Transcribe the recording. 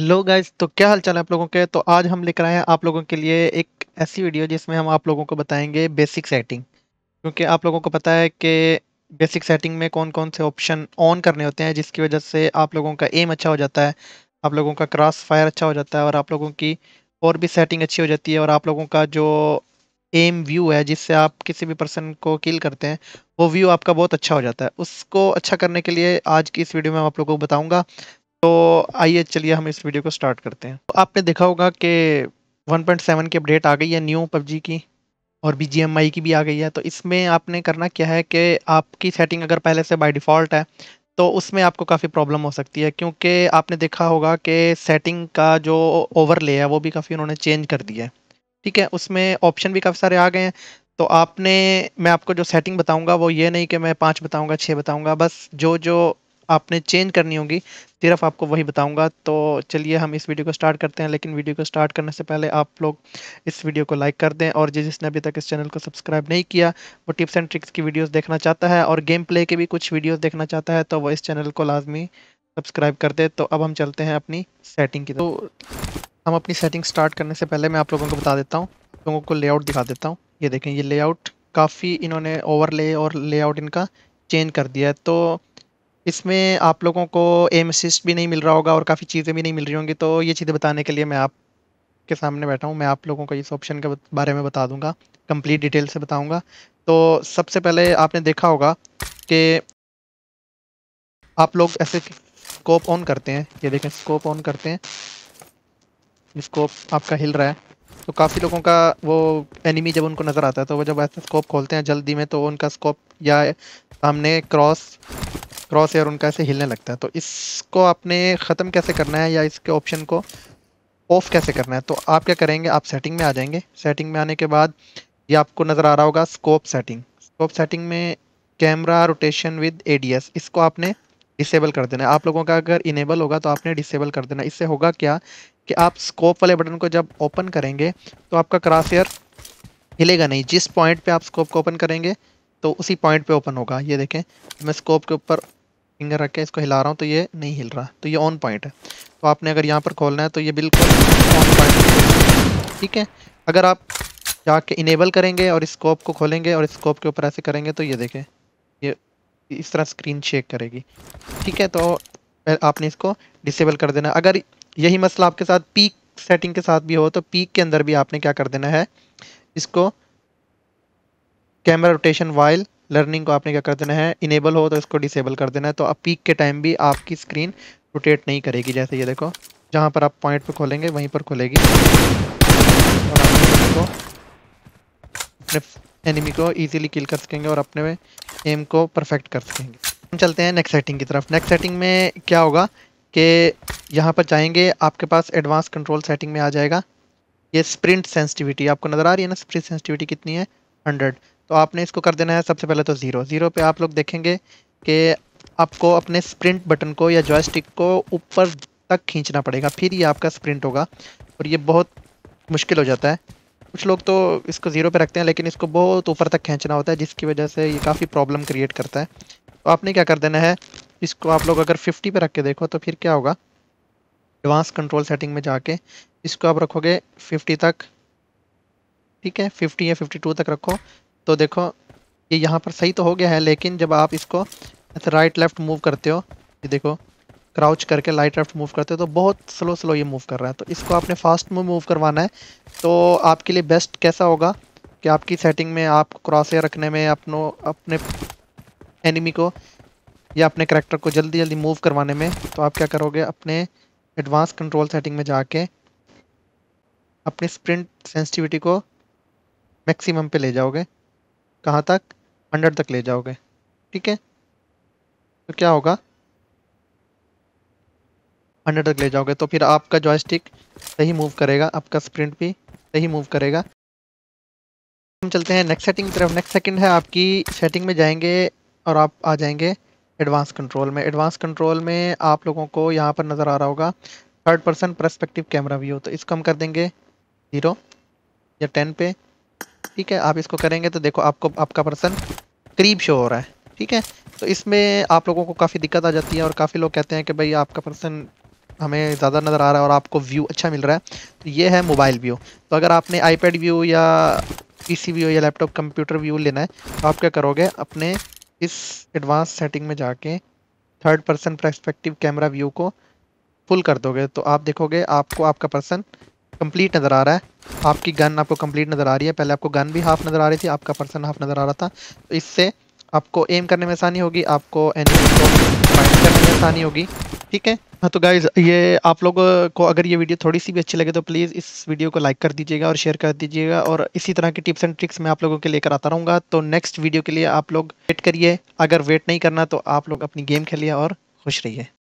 hello guys तो क्या हाल चाल है आप लोगों के तो आज हम लेकर आए हैं आप लोगों के लिए एक ऐसी वीडियो जिसमें हम आप लोगों को बताएंगे बेसिक सेटिंग क्योंकि आप लोगों को पता है कि बेसिक सेटिंग में कौन कौन से ऑप्शन ऑन करने होते हैं जिसकी वजह से आप लोगों का एम अच्छा हो जाता है आप लोगों का क्रॉस फायर अच्छा हो जाता है और आप लोगों की और भी सेटिंग अच्छी हो जाती है और आप लोगों का जो एम व्यू है जिससे आप किसी भी पर्सन को किल करते हैं वो व्यू आपका बहुत अच्छा हो जाता है उसको अच्छा करने के लिए आज की इस वीडियो में मैं आप लोगों को बताऊंगा तो आइए चलिए हम इस वीडियो को स्टार्ट करते हैं तो आपने देखा होगा कि 1.7 की अपडेट आ गई है न्यू पबजी की और बी की भी आ गई है तो इसमें आपने करना क्या है कि आपकी सेटिंग अगर पहले से बाई डिफ़ॉल्ट है तो उसमें आपको काफ़ी प्रॉब्लम हो सकती है क्योंकि आपने देखा होगा कि सेटिंग का जो ओवरले है वो भी काफ़ी उन्होंने चेंज कर दिया है ठीक है उसमें ऑप्शन भी काफ़ी सारे आ गए हैं तो आपने मैं आपको जो सेटिंग बताऊंगा वो ये नहीं कि मैं पाँच बताऊंगा छः बताऊंगा बस जो जो आपने चेंज करनी होगी सिर्फ आपको वही बताऊंगा तो चलिए हम इस वीडियो को स्टार्ट करते हैं लेकिन वीडियो को स्टार्ट करने से पहले आप लोग इस वीडियो को लाइक कर दें और जिस जिसने अभी तक इस चैनल को सब्सक्राइब नहीं किया वो टिप्स एंड ट्रिक्स की वीडियोज़ देखना चाहता है और गेम प्ले के भी कुछ वीडियोज़ देखना चाहता है तो वह इस चैनल को लाजमी सब्सक्राइब कर दे तो अब हम चलते हैं अपनी सेटिंग की तो हम अपनी सेटिंग स्टार्ट करने से पहले मैं आप लोगों को बता देता हूँ लोगों को लेआउट दिखा देता हूँ ये देखें ये लेआउट काफ़ी इन्होंने ओवरले और लेआउट इनका चेंज कर दिया है तो इसमें आप लोगों को एम असिस्ट भी नहीं मिल रहा होगा और काफ़ी चीज़ें भी नहीं मिल रही होंगी तो ये चीज़ें बताने के लिए मैं आप के सामने बैठा हूँ मैं आप लोगों को इस ऑप्शन के बारे में बता दूंगा कंप्लीट डिटेल से बताऊंगा तो सबसे पहले आपने देखा होगा कि आप लोग ऐसे स्कोप ऑन करते हैं ये देखें स्कोप ऑन करते हैं स्कोप आपका हिल रहा है तो काफ़ी लोगों का वो एनिमी जब उनको नज़र आता है तो वो जब ऐसा स्कोप खोलते हैं जल्दी में तो उनका स्कोप या सामने क्रॉस क्रॉस एयर उनका ऐसे हिलने लगता है तो इसको आपने ख़त्म कैसे करना है या इसके ऑप्शन को ऑफ कैसे करना है तो आप क्या करेंगे आप सेटिंग में आ जाएंगे सेटिंग में आने के बाद ये आपको नज़र आ रहा होगा स्कोप सेटिंग स्कोप सेटिंग में कैमरा रोटेशन विद ए इसको आपने डिसेबल कर देना है आप लोगों का अगर इनेबल होगा तो आपने डिसेबल कर देना इससे होगा क्या कि आप स्कोप वाले बटन को जब ओपन करेंगे तो आपका क्रॉस एयर हिलेगा नहीं जिस पॉइंट पे आप स्कोप को ओपन करेंगे तो उसी पॉइंट पे ओपन होगा ये देखें मैं स्कोप के ऊपर फिंगर रख के इसको हिला रहा हूँ तो ये नहीं हिल रहा तो ये ऑन पॉइंट है तो आपने अगर यहाँ पर खोलना है तो ये बिल्कुल ऑन पॉइंट ठीक है अगर आप जाके इनेबल करेंगे और स्कोप को खोलेंगे और स्कोप के ऊपर ऐसे करेंगे तो ये देखें ये इस तरह स्क्रीन शेक करेगी ठीक है तो आपने इसको डिसेबल कर देना अगर यही मसला आपके साथ पीक सेटिंग के साथ भी हो तो पीक के अंदर भी आपने क्या कर देना है इसको कैमरा रोटेशन वाइल लर्निंग को आपने क्या कर देना है इनेबल हो तो इसको डिसेबल कर देना है तो अब पीक के टाइम भी आपकी स्क्रीन रोटेट नहीं करेगी जैसे ये देखो जहाँ पर आप पॉइंट पर खोलेंगे वहीं पर खोलेगी और आपको अपने एनिमी को ईजिली किल कर सकेंगे और अपने एम को परफेक्ट कर सकेंगे हम चलते हैं नेक्स्ट सेटिंग की तरफ नेक्स्ट सेटिंग में क्या होगा कि यहाँ पर जाएंगे आपके पास एडवांस कंट्रोल सेटिंग में आ जाएगा ये स्प्रिंट सेंसिटिविटी आपको नज़र आ रही है ना स्प्रिंट सेंसिटिविटी कितनी है हंड्रेड तो आपने इसको कर देना है सबसे पहले तो ज़ीरो ज़ीरो पे आप लोग देखेंगे कि आपको अपने स्प्रिंट बटन को या जॉयस्टिक को ऊपर तक खींचना पड़ेगा फिर ये आपका स्प्रिंट होगा और ये बहुत मुश्किल हो जाता है कुछ लोग तो इसको ज़ीरो पे रखते हैं लेकिन इसको बहुत ऊपर तक खींचना होता है जिसकी वजह से ये काफ़ी प्रॉब्लम क्रिएट करता है तो आपने क्या कर देना है इसको आप लोग अगर फिफ्टी पे रख के देखो तो फिर क्या होगा एडवांस कंट्रोल सेटिंग में जाके इसको आप रखोगे फिफ्टी तक ठीक है फिफ्टी या फिफ्टी टू तक रखो तो देखो ये यहाँ पर सही तो हो गया है लेकिन जब आप इसको राइट लेफ्ट मूव करते हो ये देखो क्राउच करके लाइट लेफ्ट मूव करते हो तो बहुत स्लो स्लो ये मूव कर रहा है तो इसको आपने फास्ट में मूव करवाना है तो आपके लिए बेस्ट कैसा होगा कि आपकी सेटिंग में आप क्रॉस एयर रखने में अपनो अपने एनिमी को या अपने करेक्टर को जल्दी जल्दी मूव करवाने में तो आप क्या करोगे अपने एडवांस कंट्रोल सेटिंग में जाके अपने स्प्रिंट सेंसिटिविटी को मैक्सिमम पे ले जाओगे कहाँ तक हंड्रेड तक ले जाओगे ठीक है तो क्या होगा हंड्रेड तक ले जाओगे तो फिर आपका जॉयस्टिक सही मूव करेगा आपका स्प्रिंट भी सही मूव करेगा हम चलते हैं नेक्स्ट सेटिंग तरफ नेक्स्ट सेकंड है आपकी सेटिंग में जाएंगे और आप आ जाएंगे एडवांस कंट्रोल में एडवांस कंट्रोल में आप लोगों को यहाँ पर नज़र आ रहा होगा third person perspective camera view तो इसको हम कर देंगे ज़ीरो या टेन पे ठीक है आप इसको करेंगे तो देखो आपको आपका पर्सन करीब शो हो रहा है ठीक है तो इसमें आप लोगों को काफ़ी दिक्कत आ जाती है और काफ़ी लोग कहते हैं कि भाई आपका पर्सन हमें ज़्यादा नज़र आ रहा है और आपको व्यू अच्छा मिल रहा है तो ये है मोबाइल व्यू तो अगर आपने आईपैड व्यू या पीसी व्यू या लैपटॉप कंप्यूटर व्यू लेना है तो आप क्या करोगे अपने इस एडवांस सेटिंग में जाके third person perspective camera view को फुल कर दोगे तो आप देखोगे आपको आपका पर्सन कंप्लीट नज़र आ रहा है आपकी गन आपको कंप्लीट नज़र आ रही है पहले आपको गन भी हाफ नज़र आ रही थी आपका पर्सन हाफ नज़र आ रहा था तो इससे आपको एम करने में आसानी होगी आपको एनिमी को फाइट करने में आसानी होगी ठीक है हाँ तो गाइज ये आप लोग को अगर ये वीडियो थोड़ी सी भी अच्छी लगे तो प्लीज़ इस वीडियो को लाइक कर दीजिएगा और शेयर कर दीजिएगा और इसी तरह की टिप्स एंड ट्रिक्स मैं आप लोगों के लेकर आता रहूँगा तो नेक्स्ट वीडियो के लिए आप लोग वेट करिए अगर वेट नहीं करना तो आप लोग अपनी गेम खेलिए और खुश रहिए